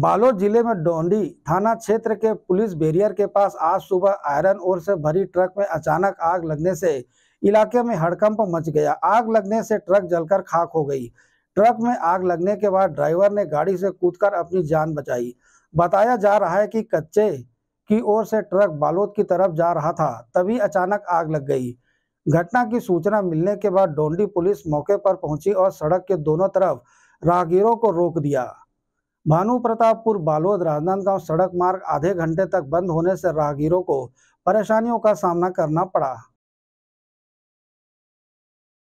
बालोद जिले में डोंडी थाना क्षेत्र के पुलिस बैरियर के पास आज सुबह आयरन ओर से भरी ट्रक में अचानक आग लगने से इलाके में हड़कंप मच गया आग लगने से ट्रक जलकर खाक हो गई ट्रक में आग लगने के बाद ड्राइवर ने गाड़ी से कूदकर अपनी जान बचाई बताया जा रहा है कि कच्चे की ओर से ट्रक बालोद की तरफ जा रहा था तभी अचानक आग लग गई घटना की सूचना मिलने के बाद डोंडी पुलिस मौके पर पहुंची और सड़क के दोनों तरफ राहगीरों को रोक दिया भानु प्रतापपुर बालोद राजनांदगांव सड़क मार्ग आधे घंटे तक बंद होने से राहगीरों को परेशानियों का सामना करना पड़ा